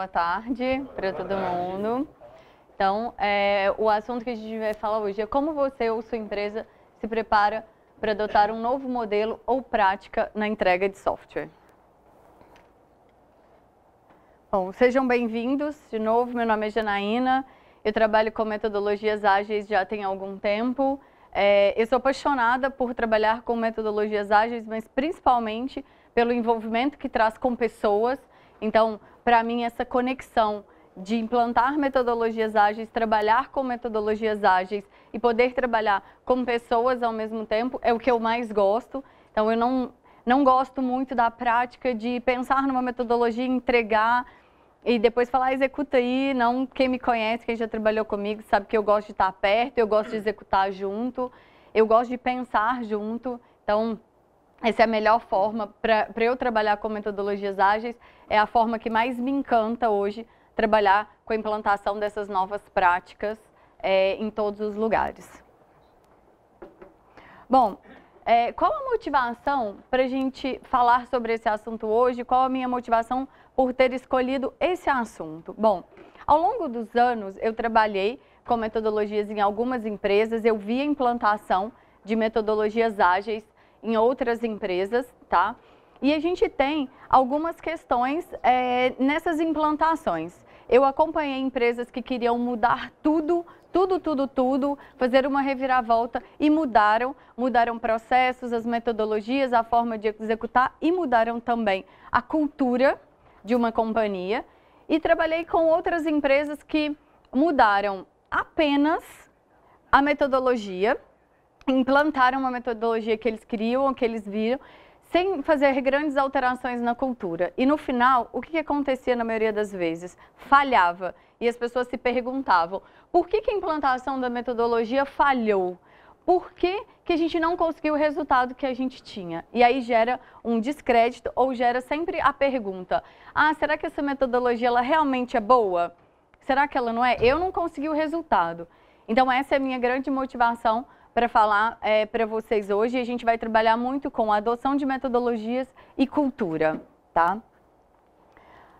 boa tarde para todo mundo. Então, é, o assunto que a gente vai falar hoje é como você ou sua empresa se prepara para adotar um novo modelo ou prática na entrega de software. Bom, sejam bem-vindos de novo. Meu nome é Janaína, eu trabalho com metodologias ágeis já tem algum tempo. É, eu sou apaixonada por trabalhar com metodologias ágeis, mas principalmente pelo envolvimento que traz com pessoas. Então, para mim, essa conexão de implantar metodologias ágeis, trabalhar com metodologias ágeis e poder trabalhar com pessoas ao mesmo tempo é o que eu mais gosto. Então, eu não, não gosto muito da prática de pensar numa metodologia, entregar e depois falar, ah, executa aí. Não, quem me conhece, quem já trabalhou comigo, sabe que eu gosto de estar perto, eu gosto de executar junto, eu gosto de pensar junto. Então, essa é a melhor forma para eu trabalhar com metodologias ágeis, é a forma que mais me encanta hoje trabalhar com a implantação dessas novas práticas é, em todos os lugares. Bom, é, qual a motivação para a gente falar sobre esse assunto hoje? Qual a minha motivação por ter escolhido esse assunto? Bom, ao longo dos anos eu trabalhei com metodologias em algumas empresas, eu vi a implantação de metodologias ágeis em outras empresas, tá? E a gente tem algumas questões é, nessas implantações. Eu acompanhei empresas que queriam mudar tudo, tudo, tudo, tudo, fazer uma reviravolta e mudaram. Mudaram processos, as metodologias, a forma de executar e mudaram também a cultura de uma companhia. E trabalhei com outras empresas que mudaram apenas a metodologia, implantaram uma metodologia que eles criam, que eles viram, sem fazer grandes alterações na cultura. E no final, o que acontecia na maioria das vezes? Falhava. E as pessoas se perguntavam, por que, que a implantação da metodologia falhou? Por que, que a gente não conseguiu o resultado que a gente tinha? E aí gera um descrédito ou gera sempre a pergunta, ah, será que essa metodologia ela realmente é boa? Será que ela não é? Eu não consegui o resultado. Então essa é a minha grande motivação para falar é, para vocês hoje. A gente vai trabalhar muito com a adoção de metodologias e cultura, tá?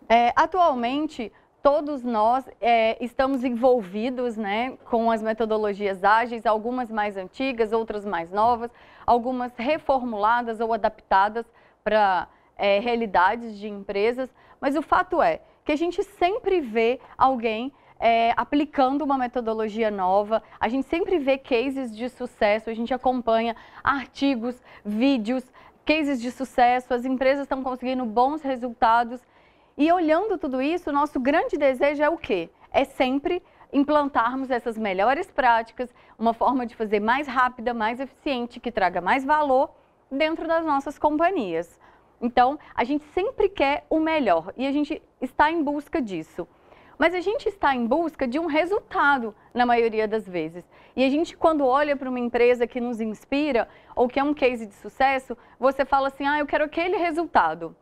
É, atualmente, todos nós é, estamos envolvidos né, com as metodologias ágeis, algumas mais antigas, outras mais novas, algumas reformuladas ou adaptadas para é, realidades de empresas, mas o fato é que a gente sempre vê alguém é, aplicando uma metodologia nova. A gente sempre vê cases de sucesso, a gente acompanha artigos, vídeos, cases de sucesso, as empresas estão conseguindo bons resultados. E olhando tudo isso, nosso grande desejo é o quê? É sempre implantarmos essas melhores práticas, uma forma de fazer mais rápida, mais eficiente, que traga mais valor dentro das nossas companhias. Então, a gente sempre quer o melhor e a gente está em busca disso. Mas a gente está em busca de um resultado na maioria das vezes. E a gente, quando olha para uma empresa que nos inspira ou que é um case de sucesso, você fala assim: ah, eu quero aquele resultado.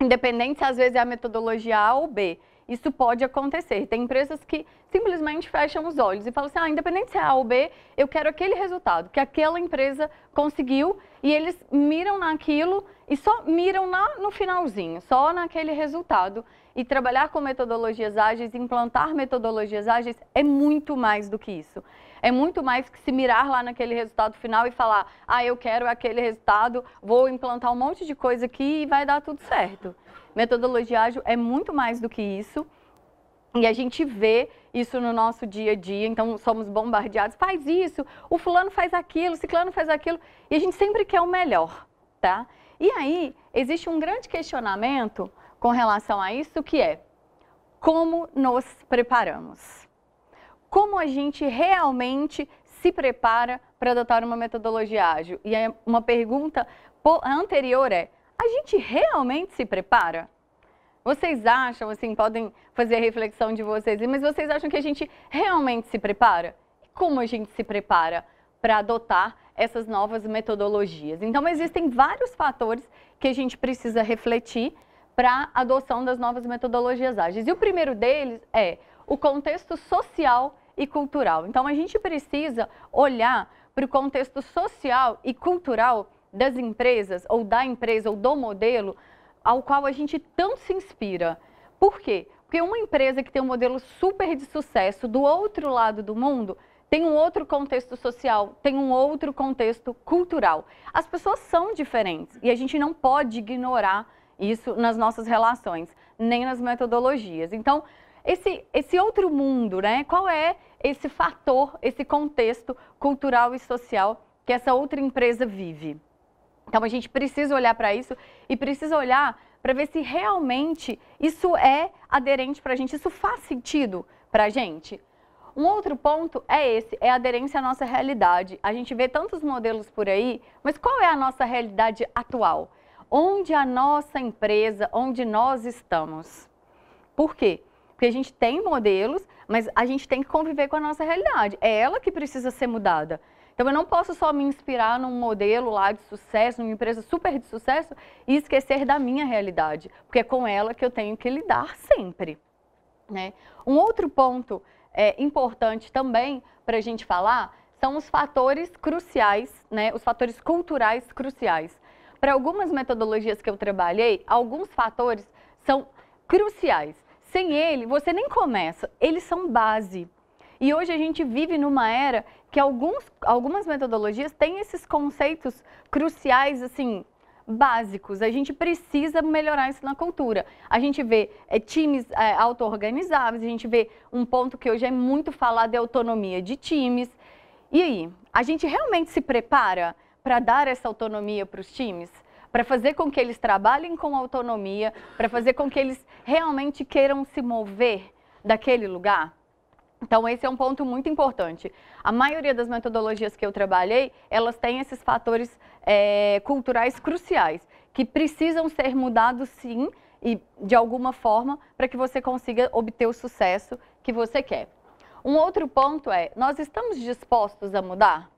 Independente se às vezes é a metodologia A ou B. Isso pode acontecer. Tem empresas que simplesmente fecham os olhos e falam assim: ah, independente se é A ou B, eu quero aquele resultado que aquela empresa conseguiu e eles miram naquilo e só miram na, no finalzinho, só naquele resultado. E trabalhar com metodologias ágeis, implantar metodologias ágeis é muito mais do que isso. É muito mais que se mirar lá naquele resultado final e falar, ah, eu quero aquele resultado, vou implantar um monte de coisa aqui e vai dar tudo certo. Metodologia ágil é muito mais do que isso. E a gente vê isso no nosso dia a dia, então somos bombardeados, faz isso, o fulano faz aquilo, o ciclano faz aquilo, e a gente sempre quer o melhor, tá? E aí, existe um grande questionamento com relação a isso que é: como nos preparamos? Como a gente realmente se prepara para adotar uma metodologia ágil? E aí, uma pergunta anterior é: a gente realmente se prepara? Vocês acham, assim, podem fazer a reflexão de vocês, mas vocês acham que a gente realmente se prepara? E como a gente se prepara para adotar essas novas metodologias. Então, existem vários fatores que a gente precisa refletir para a adoção das novas metodologias ágeis. E o primeiro deles é o contexto social e cultural. Então, a gente precisa olhar para o contexto social e cultural das empresas, ou da empresa, ou do modelo ao qual a gente tão se inspira. Por quê? Porque uma empresa que tem um modelo super de sucesso do outro lado do mundo tem um outro contexto social, tem um outro contexto cultural. As pessoas são diferentes e a gente não pode ignorar isso nas nossas relações, nem nas metodologias. Então, esse, esse outro mundo, né? Qual é esse fator, esse contexto cultural e social que essa outra empresa vive? Então, a gente precisa olhar para isso e precisa olhar para ver se realmente isso é aderente para a gente, isso faz sentido para a gente. Um outro ponto é esse, é a aderência à nossa realidade. A gente vê tantos modelos por aí, mas qual é a nossa realidade atual? Onde a nossa empresa, onde nós estamos? Por quê? Porque a gente tem modelos, mas a gente tem que conviver com a nossa realidade. É ela que precisa ser mudada. Então eu não posso só me inspirar num modelo lá de sucesso, numa empresa super de sucesso e esquecer da minha realidade, porque é com ela que eu tenho que lidar sempre. Né? Um outro ponto é, importante também para a gente falar são os fatores cruciais, né, os fatores culturais cruciais. Para algumas metodologias que eu trabalhei, alguns fatores são cruciais. Sem ele, você nem começa. Eles são base. E hoje a gente vive numa era que alguns, algumas metodologias têm esses conceitos cruciais, assim, básicos. A gente precisa melhorar isso na cultura. A gente vê é, times é, auto-organizáveis, a gente vê um ponto que hoje é muito falado, é autonomia de times. E aí, a gente realmente se prepara para dar essa autonomia para os times? Para fazer com que eles trabalhem com autonomia, para fazer com que eles realmente queiram se mover daquele lugar? Então, esse é um ponto muito importante. A maioria das metodologias que eu trabalhei, elas têm esses fatores é, culturais cruciais, que precisam ser mudados sim, e de alguma forma, para que você consiga obter o sucesso que você quer. Um outro ponto é, nós estamos dispostos a mudar?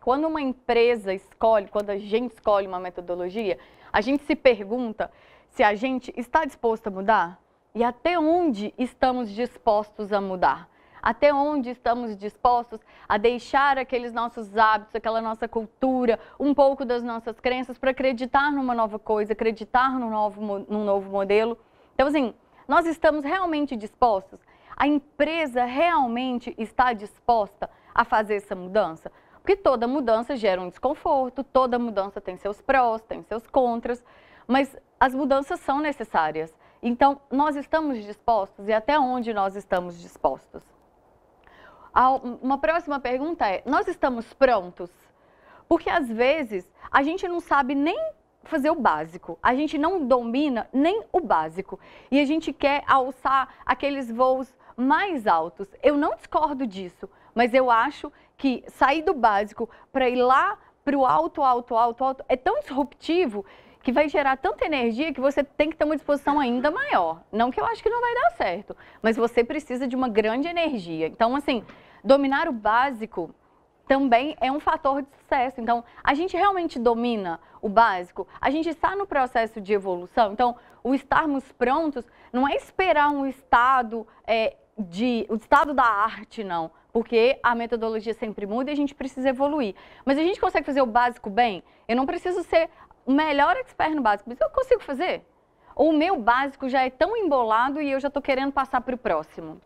Quando uma empresa escolhe, quando a gente escolhe uma metodologia, a gente se pergunta se a gente está disposto a mudar e até onde estamos dispostos a mudar. Até onde estamos dispostos a deixar aqueles nossos hábitos, aquela nossa cultura, um pouco das nossas crenças para acreditar numa nova coisa, acreditar num novo, num novo modelo? Então, assim, nós estamos realmente dispostos? A empresa realmente está disposta a fazer essa mudança? Porque toda mudança gera um desconforto, toda mudança tem seus prós, tem seus contras, mas as mudanças são necessárias. Então, nós estamos dispostos e até onde nós estamos dispostos? Uma próxima pergunta é: nós estamos prontos? Porque às vezes a gente não sabe nem fazer o básico, a gente não domina nem o básico e a gente quer alçar aqueles voos mais altos. Eu não discordo disso, mas eu acho que sair do básico para ir lá para o alto, alto, alto, alto é tão disruptivo que vai gerar tanta energia que você tem que ter uma disposição ainda maior. Não que eu acho que não vai dar certo, mas você precisa de uma grande energia. Então, assim, dominar o básico também é um fator de sucesso. Então, a gente realmente domina o básico, a gente está no processo de evolução. Então, o estarmos prontos não é esperar um estado é, de o estado da arte, não. Porque a metodologia sempre muda e a gente precisa evoluir. Mas a gente consegue fazer o básico bem. Eu não preciso ser o melhor expert no básico, mas eu consigo fazer. Ou o meu básico já é tão embolado e eu já estou querendo passar para o próximo.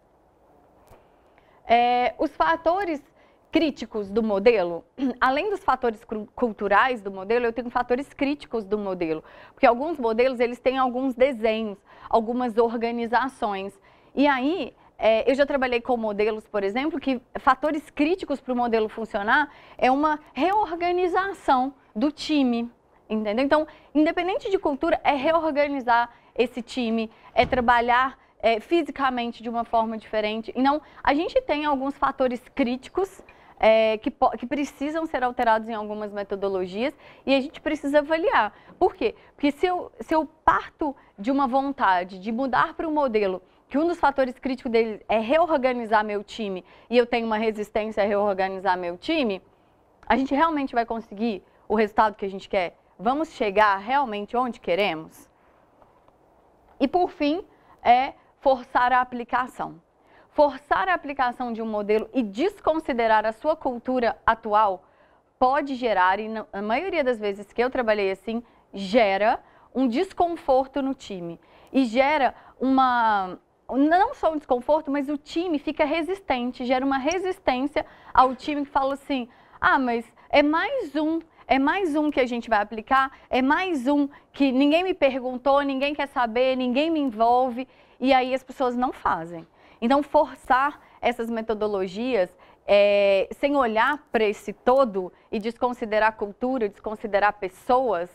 É, os fatores críticos do modelo, além dos fatores culturais do modelo, eu tenho fatores críticos do modelo, porque alguns modelos eles têm alguns desenhos, algumas organizações. E aí é, eu já trabalhei com modelos, por exemplo, que fatores críticos para o modelo funcionar é uma reorganização do time entendeu? Então, independente de cultura, é reorganizar esse time, é trabalhar é, fisicamente de uma forma diferente. Então, a gente tem alguns fatores críticos é, que, que, precisam ser alterados em algumas metodologias e a gente precisa avaliar. Por quê? Porque se eu, se eu parto de uma vontade de mudar para um modelo que um dos fatores críticos dele é reorganizar meu time e eu tenho uma resistência a reorganizar meu time, a gente realmente vai conseguir o resultado que a gente quer? vamos chegar realmente onde queremos? E por fim, é forçar a aplicação. Forçar a aplicação de um modelo e desconsiderar a sua cultura atual pode gerar, e na maioria das vezes que eu trabalhei assim, gera um desconforto no time. E gera uma. Não só um desconforto, mas o time fica resistente, gera uma resistência ao time que fala assim: ah, mas é mais um, é mais um que a gente vai aplicar, é mais um que ninguém me perguntou, ninguém quer saber, ninguém me envolve, e aí as pessoas não fazem. Então, forçar essas metodologias é, sem olhar para esse todo e desconsiderar cultura, desconsiderar pessoas,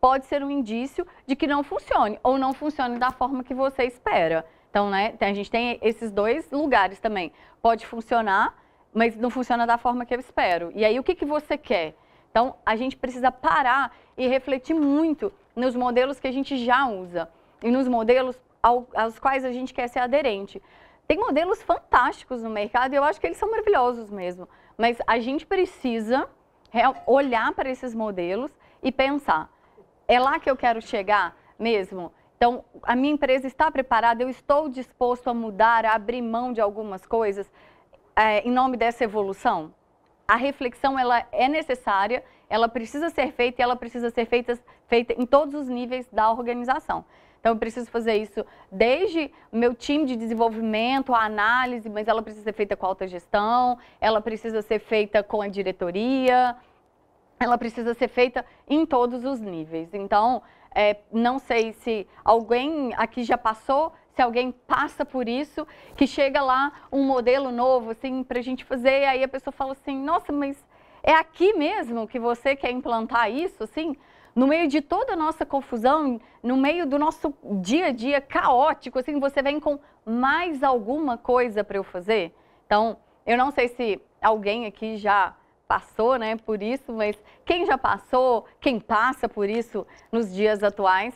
pode ser um indício de que não funcione, ou não funcione da forma que você espera. Então, né, a gente tem esses dois lugares também. Pode funcionar, mas não funciona da forma que eu espero. E aí, o que, que você quer? Então, a gente precisa parar e refletir muito nos modelos que a gente já usa e nos modelos ao, aos quais a gente quer ser aderente. Tem modelos fantásticos no mercado e eu acho que eles são maravilhosos mesmo, mas a gente precisa olhar para esses modelos e pensar: é lá que eu quero chegar mesmo? Então, a minha empresa está preparada, eu estou disposto a mudar, a abrir mão de algumas coisas é, em nome dessa evolução? a reflexão ela é necessária, ela precisa ser feita e ela precisa ser feita, feita em todos os níveis da organização. Então, eu preciso fazer isso desde o meu time de desenvolvimento, a análise, mas ela precisa ser feita com a alta gestão, ela precisa ser feita com a diretoria, ela precisa ser feita em todos os níveis. Então, é, não sei se alguém aqui já passou se alguém passa por isso, que chega lá um modelo novo, assim, para a gente fazer, e aí a pessoa fala assim, nossa, mas é aqui mesmo que você quer implantar isso, assim? No meio de toda a nossa confusão, no meio do nosso dia a dia caótico, assim, você vem com mais alguma coisa para eu fazer? Então, eu não sei se alguém aqui já passou, né, por isso, mas quem já passou, quem passa por isso nos dias atuais,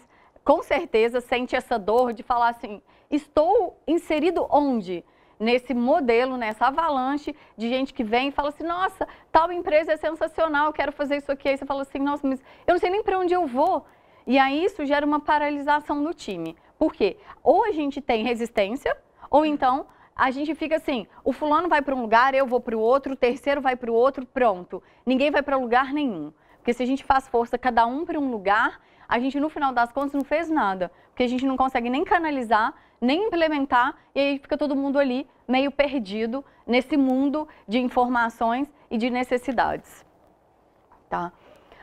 com certeza sente essa dor de falar assim: estou inserido onde? Nesse modelo, nessa avalanche de gente que vem e fala assim: nossa, tal empresa é sensacional, quero fazer isso aqui. Aí você fala assim: nossa, mas eu não sei nem para onde eu vou. E aí isso gera uma paralisação no time. Por quê? Ou a gente tem resistência, ou então a gente fica assim: o fulano vai para um lugar, eu vou para o outro, o terceiro vai para o outro, pronto. Ninguém vai para lugar nenhum. Porque se a gente faz força cada um para um lugar, a gente no final das contas não fez nada, porque a gente não consegue nem canalizar, nem implementar, e aí fica todo mundo ali meio perdido nesse mundo de informações e de necessidades. Tá?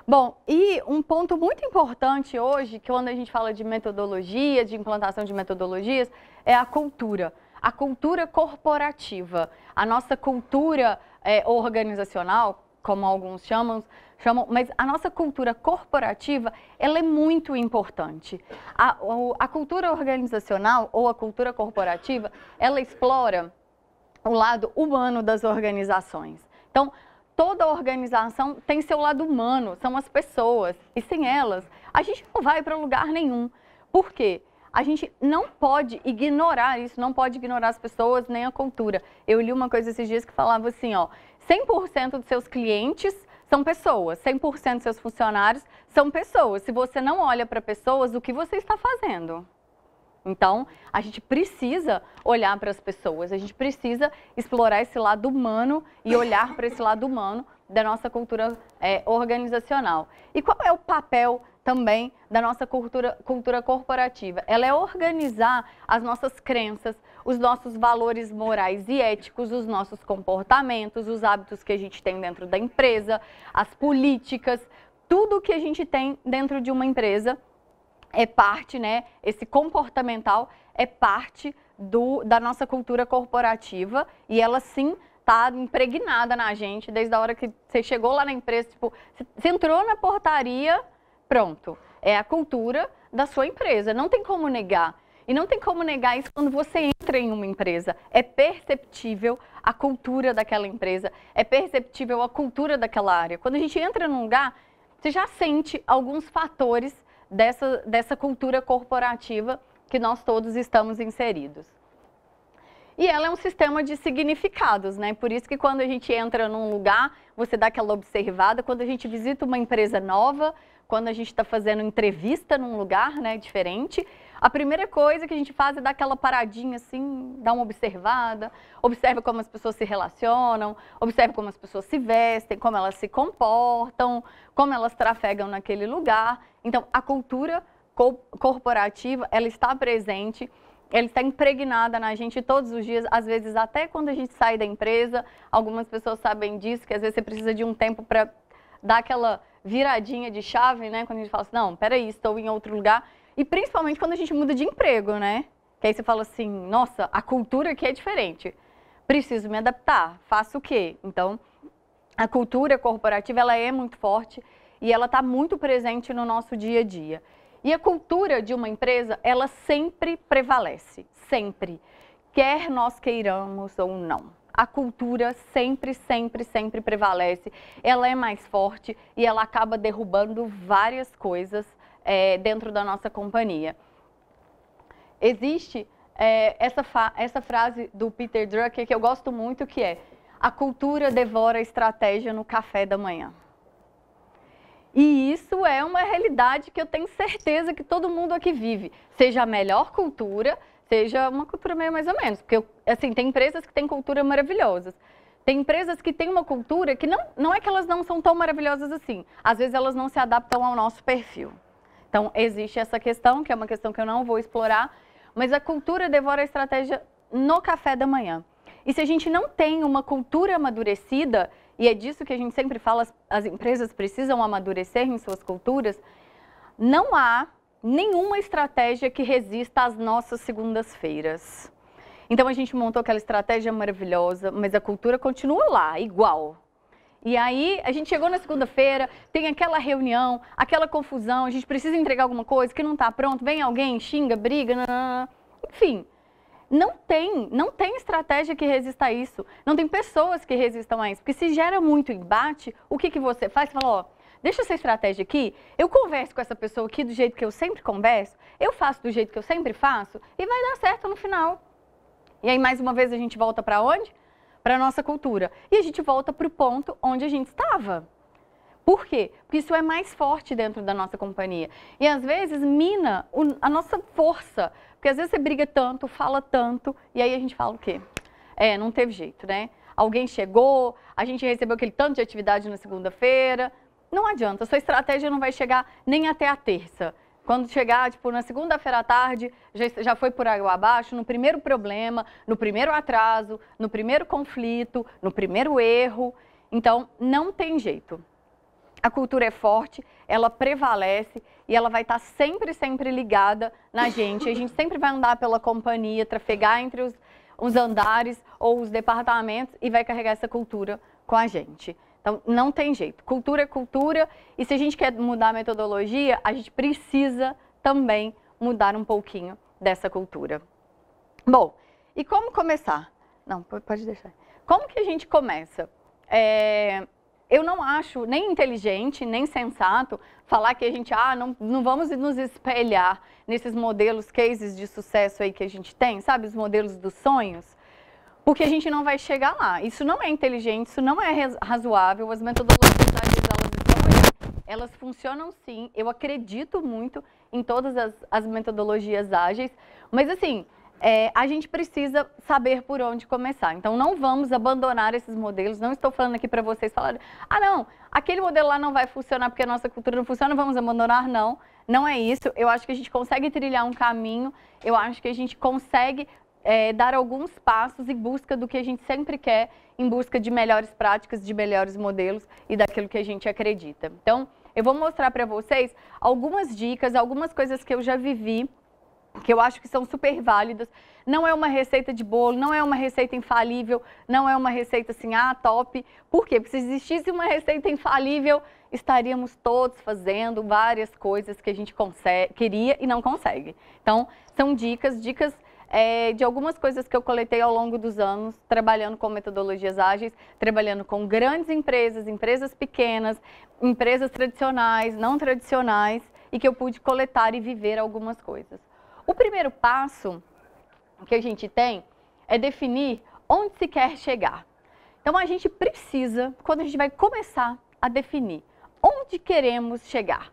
Bom, e um ponto muito importante hoje, que quando a gente fala de metodologia, de implantação de metodologias, é a cultura. A cultura corporativa. A nossa cultura é, organizacional, como alguns chamam, chamam, mas a nossa cultura corporativa, ela é muito importante. A, a cultura organizacional ou a cultura corporativa, ela explora o lado humano das organizações. Então, toda organização tem seu lado humano, são as pessoas, e sem elas, a gente não vai para lugar nenhum. Por quê? A gente não pode ignorar isso, não pode ignorar as pessoas nem a cultura. Eu li uma coisa esses dias que falava assim, ó, 100% dos seus clientes são pessoas. 100% dos seus funcionários são pessoas. Se você não olha para pessoas, o que você está fazendo? Então, a gente precisa olhar para as pessoas, a gente precisa explorar esse lado humano e olhar para esse lado humano da nossa cultura é, organizacional. E qual é o papel também da nossa cultura, cultura corporativa? Ela é organizar as nossas crenças, os nossos valores morais e éticos, os nossos comportamentos, os hábitos que a gente tem dentro da empresa, as políticas, tudo que a gente tem dentro de uma empresa é parte, né? Esse comportamental é parte do, da nossa cultura corporativa e ela sim está impregnada na gente desde a hora que você chegou lá na empresa, tipo, você entrou na portaria, pronto. É a cultura da sua empresa, não tem como negar. E não tem como negar isso quando você entra em uma empresa. É perceptível a cultura daquela empresa, é perceptível a cultura daquela área. Quando a gente entra num lugar, você já sente alguns fatores dessa, dessa cultura corporativa que nós todos estamos inseridos. E ela é um sistema de significados, né? Por isso que quando a gente entra num lugar, você dá aquela observada. Quando a gente visita uma empresa nova, quando a gente está fazendo entrevista num lugar né, diferente, a primeira coisa que a gente faz é dar aquela paradinha assim, dar uma observada, observa como as pessoas se relacionam, observa como as pessoas se vestem, como elas se comportam, como elas trafegam naquele lugar. Então, a cultura co corporativa, ela está presente ela está impregnada na gente todos os dias, às vezes até quando a gente sai da empresa. Algumas pessoas sabem disso, que às vezes você precisa de um tempo para dar aquela viradinha de chave, né? Quando a gente fala assim, não, peraí, estou em outro lugar. E principalmente quando a gente muda de emprego, né? Que aí você fala assim, nossa, a cultura aqui é diferente. Preciso me adaptar, faço o quê? Então, a cultura corporativa, ela é muito forte e ela está muito presente no nosso dia a dia. E a cultura de uma empresa, ela sempre prevalece, sempre. Quer nós queiramos ou não. A cultura sempre, sempre, sempre prevalece. Ela é mais forte e ela acaba derrubando várias coisas é, dentro da nossa companhia. Existe é, essa, essa frase do Peter Drucker que eu gosto muito, que é a cultura devora a estratégia no café da manhã. E isso é uma realidade que eu tenho certeza que todo mundo aqui vive. Seja a melhor cultura, seja uma cultura meio mais ou menos. Porque, assim, tem empresas que têm cultura maravilhosas. Tem empresas que têm uma cultura que não, não é que elas não são tão maravilhosas assim. Às vezes elas não se adaptam ao nosso perfil. Então, existe essa questão, que é uma questão que eu não vou explorar, mas a cultura devora a estratégia no café da manhã. E se a gente não tem uma cultura amadurecida, e é disso que a gente sempre fala, as, empresas precisam amadurecer em suas culturas, não há nenhuma estratégia que resista às nossas segundas-feiras. Então a gente montou aquela estratégia maravilhosa, mas a cultura continua lá, igual. E aí a gente chegou na segunda-feira, tem aquela reunião, aquela confusão, a gente precisa entregar alguma coisa que não está pronto, vem alguém, xinga, briga, nanana. enfim. Não tem, não tem estratégia que resista a isso. Não tem pessoas que resistam a isso. Porque se gera muito embate, o que, que você faz? Você fala, ó, deixa essa estratégia aqui, eu converso com essa pessoa aqui do jeito que eu sempre converso, eu faço do jeito que eu sempre faço e vai dar certo no final. E aí, mais uma vez, a gente volta para onde? para a nossa cultura. E a gente volta para o ponto onde a gente estava. Por quê? Porque isso é mais forte dentro da nossa companhia. E às vezes mina a nossa força. Porque às vezes você briga tanto, fala tanto, e aí a gente fala o quê? É, não teve jeito, né? Alguém chegou, a gente recebeu aquele tanto de atividade na segunda-feira. Não adianta, sua estratégia não vai chegar nem até a terça. Quando chegar, tipo, na segunda-feira à tarde, já, já foi por água abaixo, no primeiro problema, no primeiro atraso, no primeiro conflito, no primeiro erro. Então, não tem jeito. A cultura é forte, ela prevalece e ela vai estar tá sempre, sempre ligada na gente. A gente sempre vai andar pela companhia, trafegar entre os, os andares ou os departamentos e vai carregar essa cultura com a gente. Então, não tem jeito. Cultura é cultura, e se a gente quer mudar a metodologia, a gente precisa também mudar um pouquinho dessa cultura. Bom, e como começar? Não, pode deixar. Como que a gente começa? É, eu não acho nem inteligente, nem sensato falar que a gente, ah, não, não vamos nos espelhar nesses modelos, cases de sucesso aí que a gente tem, sabe? Os modelos dos sonhos porque a gente não vai chegar lá. Isso não é inteligente, isso não é razoável. As metodologias ágeis, elas estão elas funcionam sim. Eu acredito muito em todas as, as metodologias ágeis, mas assim, é, a gente precisa saber por onde começar. Então, não vamos abandonar esses modelos. Não estou falando aqui para vocês falarem, ah, não, aquele modelo lá não vai funcionar porque a nossa cultura não funciona, vamos abandonar. Não, não é isso. Eu acho que a gente consegue trilhar um caminho, eu acho que a gente consegue é, dar alguns passos em busca do que a gente sempre quer, em busca de melhores práticas, de melhores modelos e daquilo que a gente acredita. Então, eu vou mostrar para vocês algumas dicas, algumas coisas que eu já vivi, que eu acho que são super válidas. Não é uma receita de bolo, não é uma receita infalível, não é uma receita assim, ah, top. Por quê? Porque se existisse uma receita infalível, estaríamos todos fazendo várias coisas que a gente consegue, queria e não consegue. Então, são dicas, dicas é, de algumas coisas que eu coletei ao longo dos anos, trabalhando com metodologias ágeis, trabalhando com grandes empresas, empresas pequenas, empresas tradicionais, não tradicionais, e que eu pude coletar e viver algumas coisas. O primeiro passo que a gente tem é definir onde se quer chegar. Então a gente precisa, quando a gente vai começar a definir onde queremos chegar,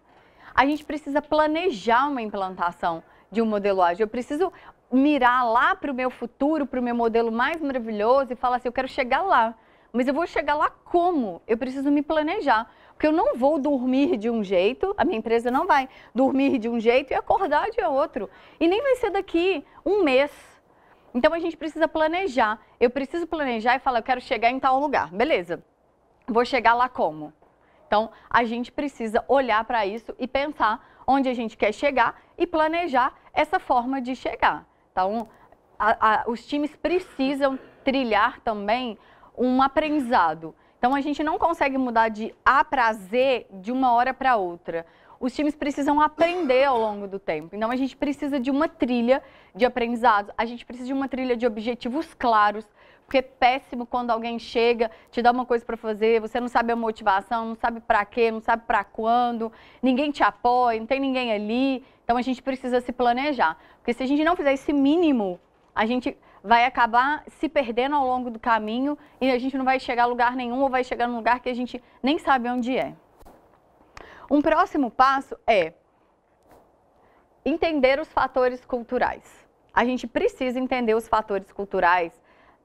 a gente precisa planejar uma implantação de um modelo ágil. Eu preciso mirar lá para o meu futuro, para o meu modelo mais maravilhoso e falar assim, eu quero chegar lá. Mas eu vou chegar lá como? Eu preciso me planejar. Porque eu não vou dormir de um jeito, a minha empresa não vai dormir de um jeito e acordar de outro. E nem vai ser daqui um mês. Então a gente precisa planejar. Eu preciso planejar e falar, eu quero chegar em tal lugar. Beleza. Vou chegar lá como? Então a gente precisa olhar para isso e pensar onde a gente quer chegar e planejar essa forma de chegar. Então, a, a, os times precisam trilhar também um aprendizado. Então, a gente não consegue mudar de A para Z de uma hora para outra. Os times precisam aprender ao longo do tempo. Então, a gente precisa de uma trilha de aprendizados, a gente precisa de uma trilha de objetivos claros, porque é péssimo quando alguém chega, te dá uma coisa para fazer, você não sabe a motivação, não sabe para quê, não sabe para quando, ninguém te apoia, não tem ninguém ali. Então a gente precisa se planejar, porque se a gente não fizer esse mínimo, a gente vai acabar se perdendo ao longo do caminho e a gente não vai chegar a lugar nenhum ou vai chegar num lugar que a gente nem sabe onde é. Um próximo passo é entender os fatores culturais. A gente precisa entender os fatores culturais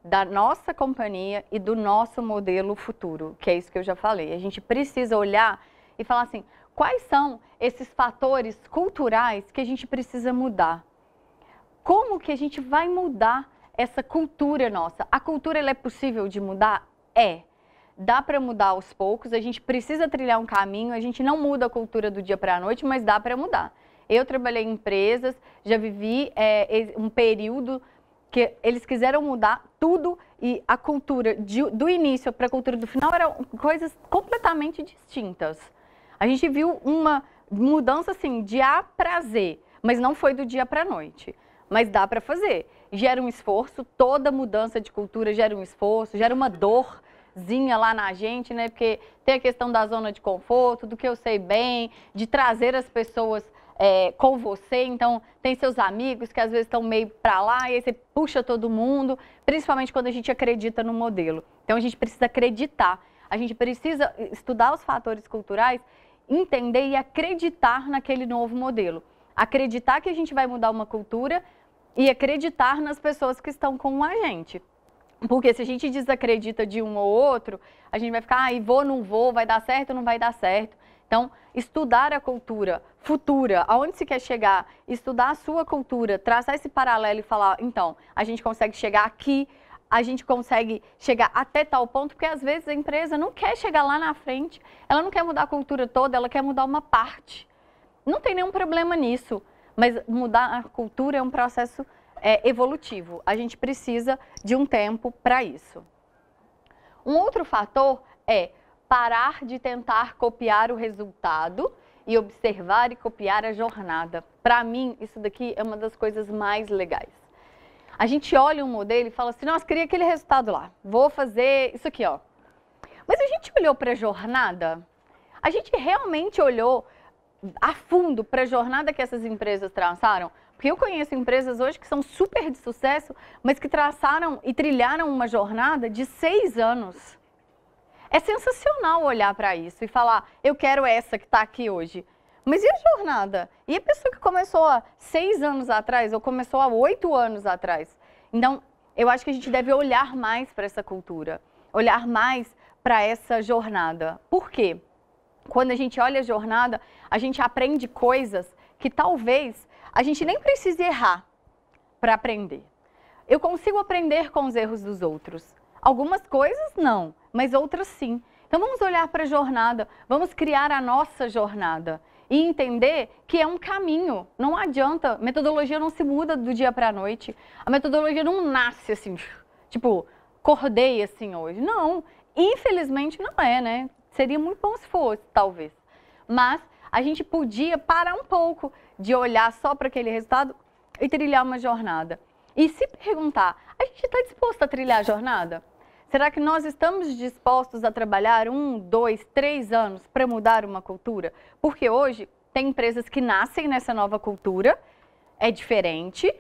da nossa companhia e do nosso modelo futuro, que é isso que eu já falei. A gente precisa olhar e falar assim: quais são esses fatores culturais que a gente precisa mudar? Como que a gente vai mudar essa cultura nossa? A cultura é possível de mudar? É. Dá para mudar aos poucos, a gente precisa trilhar um caminho, a gente não muda a cultura do dia para a noite, mas dá para mudar. Eu trabalhei em empresas, já vivi é, um período que eles quiseram mudar tudo e a cultura de, do início para a cultura do final eram coisas completamente distintas. A gente viu uma mudança assim de A para Z, mas não foi do dia para a noite. Mas dá para fazer. Gera um esforço, toda mudança de cultura gera um esforço, gera uma dorzinha lá na gente, né? Porque tem a questão da zona de conforto, do que eu sei bem, de trazer as pessoas é, com você. Então, tem seus amigos que às vezes estão meio para lá e aí você puxa todo mundo, principalmente quando a gente acredita no modelo. Então, a gente precisa acreditar, a gente precisa estudar os fatores culturais entender e acreditar naquele novo modelo. Acreditar que a gente vai mudar uma cultura e acreditar nas pessoas que estão com a gente. Porque se a gente desacredita de um ou outro, a gente vai ficar, ah, e vou, não vou, vai dar certo, não vai dar certo. Então, estudar a cultura futura, aonde se quer chegar, estudar a sua cultura, traçar esse paralelo e falar, então, a gente consegue chegar aqui, a gente consegue chegar até tal ponto, porque às vezes a empresa não quer chegar lá na frente, ela não quer mudar a cultura toda, ela quer mudar uma parte. Não tem nenhum problema nisso, mas mudar a cultura é um processo é, evolutivo. A gente precisa de um tempo para isso. Um outro fator é parar de tentar copiar o resultado e observar e copiar a jornada. Para mim, isso daqui é uma das coisas mais legais. A gente olha um modelo e fala assim, nossa, queria aquele resultado lá, vou fazer isso aqui, ó. Mas a gente olhou para a jornada, a gente realmente olhou a fundo para a jornada que essas empresas traçaram? Porque eu conheço empresas hoje que são super de sucesso, mas que traçaram e trilharam uma jornada de seis anos. É sensacional olhar para isso e falar: eu quero essa que está aqui hoje. Mas e a jornada? E a pessoa que começou há seis anos atrás ou começou há oito anos atrás? Então, eu acho que a gente deve olhar mais para essa cultura, olhar mais para essa jornada. Por quê? Quando a gente olha a jornada, a gente aprende coisas que talvez a gente nem precise errar para aprender. Eu consigo aprender com os erros dos outros. Algumas coisas não, mas outras sim. Então vamos olhar para a jornada, vamos criar a nossa jornada e entender que é um caminho. Não adianta, metodologia não se muda do dia para a noite. A metodologia não nasce assim, tipo, acordei assim hoje. Não, infelizmente não é, né? Seria muito bom se fosse, talvez. Mas a gente podia parar um pouco de olhar só para aquele resultado e trilhar uma jornada. E se perguntar, a gente está disposto a trilhar a jornada? Será que nós estamos dispostos a trabalhar um, dois, três anos para mudar uma cultura? Porque hoje tem empresas que nascem nessa nova cultura, é diferente,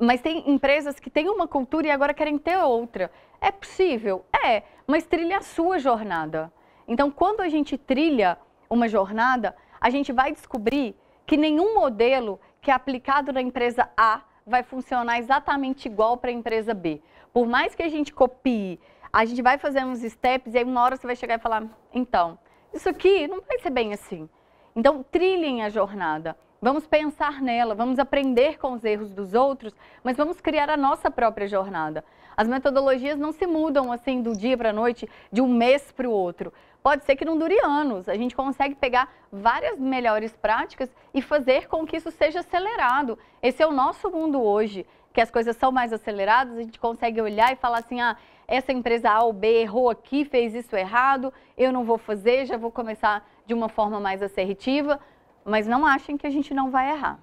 mas tem empresas que têm uma cultura e agora querem ter outra. É possível? É, mas trilha a sua jornada. Então, quando a gente trilha uma jornada, a gente vai descobrir que nenhum modelo que é aplicado na empresa A vai funcionar exatamente igual para a empresa B. Por mais que a gente copie, a gente vai fazer uns steps e aí uma hora você vai chegar e falar, então, isso aqui não vai ser bem assim. Então, trilhem a jornada. Vamos pensar nela, vamos aprender com os erros dos outros, mas vamos criar a nossa própria jornada. As metodologias não se mudam assim do dia para a noite, de um mês para o outro. Pode ser que não dure anos. A gente consegue pegar várias melhores práticas e fazer com que isso seja acelerado. Esse é o nosso mundo hoje que as coisas são mais aceleradas, a gente consegue olhar e falar assim, ah, essa empresa A ou B errou aqui, fez isso errado, eu não vou fazer, já vou começar de uma forma mais assertiva, mas não achem que a gente não vai errar.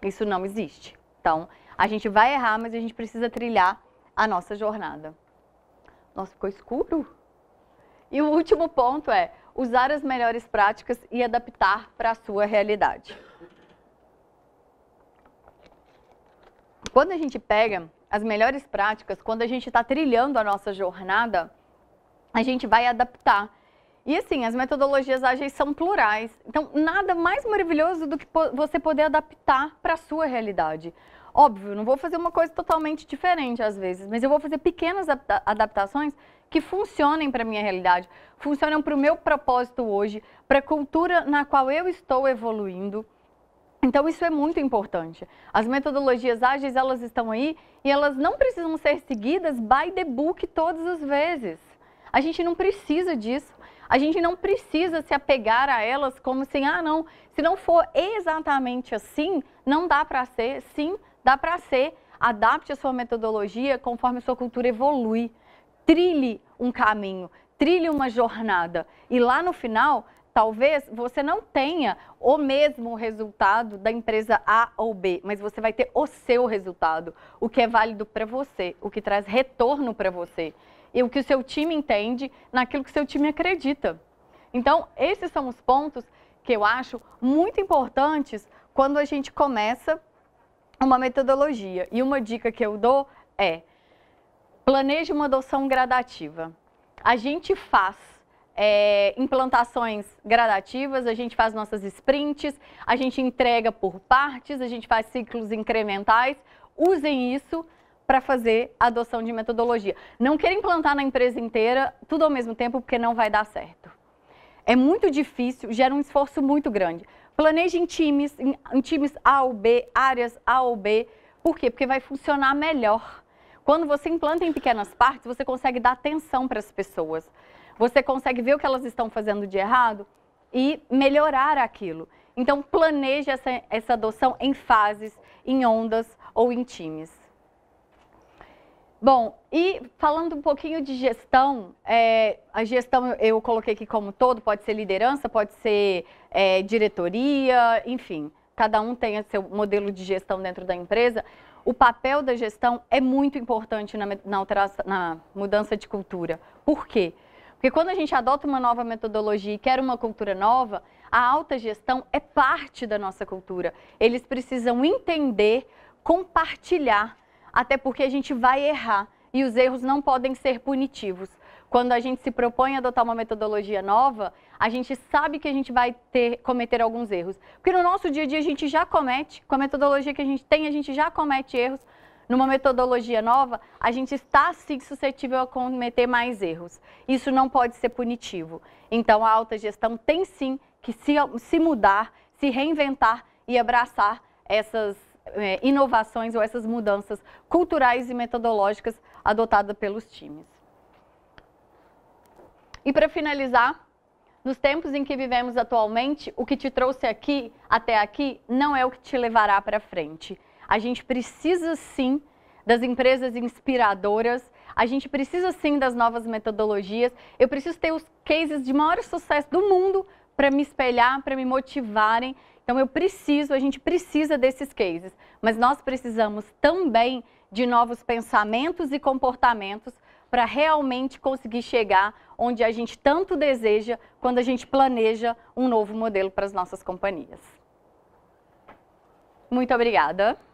Isso não existe. Então, a gente vai errar, mas a gente precisa trilhar a nossa jornada. Nossa, ficou escuro? E o último ponto é usar as melhores práticas e adaptar para a sua realidade. quando a gente pega as melhores práticas, quando a gente está trilhando a nossa jornada, a gente vai adaptar. E assim, as metodologias ágeis são plurais. Então, nada mais maravilhoso do que você poder adaptar para a sua realidade. Óbvio, não vou fazer uma coisa totalmente diferente às vezes, mas eu vou fazer pequenas adaptações que funcionem para a minha realidade, funcionam para o meu propósito hoje, para a cultura na qual eu estou evoluindo. Então isso é muito importante. As metodologias ágeis, elas estão aí e elas não precisam ser seguidas by the book todas as vezes. A gente não precisa disso. A gente não precisa se apegar a elas como assim, ah, não, se não for exatamente assim, não dá para ser. Sim, dá para ser. Adapte a sua metodologia conforme a sua cultura evolui. Trilhe um caminho, trilhe uma jornada e lá no final talvez você não tenha o mesmo resultado da empresa A ou B, mas você vai ter o seu resultado, o que é válido para você, o que traz retorno para você e o que o seu time entende naquilo que o seu time acredita. Então, esses são os pontos que eu acho muito importantes quando a gente começa uma metodologia. E uma dica que eu dou é: planeje uma adoção gradativa. A gente faz é, implantações gradativas, a gente faz nossas sprints, a gente entrega por partes, a gente faz ciclos incrementais. Usem isso para fazer a adoção de metodologia. Não queira implantar na empresa inteira tudo ao mesmo tempo, porque não vai dar certo. É muito difícil, gera um esforço muito grande. Planeje em times, em times A ou B, áreas A ou B. Por quê? Porque vai funcionar melhor. Quando você implanta em pequenas partes, você consegue dar atenção para as pessoas. Você consegue ver o que elas estão fazendo de errado e melhorar aquilo. Então, planeje essa, essa adoção em fases, em ondas ou em times. Bom, e falando um pouquinho de gestão, é, a gestão eu coloquei aqui como todo, pode ser liderança, pode ser é, diretoria, enfim, cada um tem seu modelo de gestão dentro da empresa. O papel da gestão é muito importante na, na, na mudança de cultura. Por quê? Porque quando a gente adota uma nova metodologia e quer uma cultura nova, a alta gestão é parte da nossa cultura. Eles precisam entender, compartilhar, até porque a gente vai errar e os erros não podem ser punitivos. Quando a gente se propõe a adotar uma metodologia nova, a gente sabe que a gente vai ter, cometer alguns erros. Porque no nosso dia a dia a gente já comete, com a metodologia que a gente tem, a gente já comete erros, numa metodologia nova, a gente está sim suscetível a cometer mais erros. Isso não pode ser punitivo. Então, a alta gestão tem sim que se, se mudar, se reinventar e abraçar essas é, inovações ou essas mudanças culturais e metodológicas adotadas pelos times. E para finalizar, nos tempos em que vivemos atualmente, o que te trouxe aqui até aqui não é o que te levará para frente. A gente precisa sim das empresas inspiradoras, a gente precisa sim das novas metodologias. Eu preciso ter os cases de maior sucesso do mundo para me espelhar, para me motivarem. Então eu preciso, a gente precisa desses cases, mas nós precisamos também de novos pensamentos e comportamentos para realmente conseguir chegar onde a gente tanto deseja quando a gente planeja um novo modelo para as nossas companhias. Muito obrigada.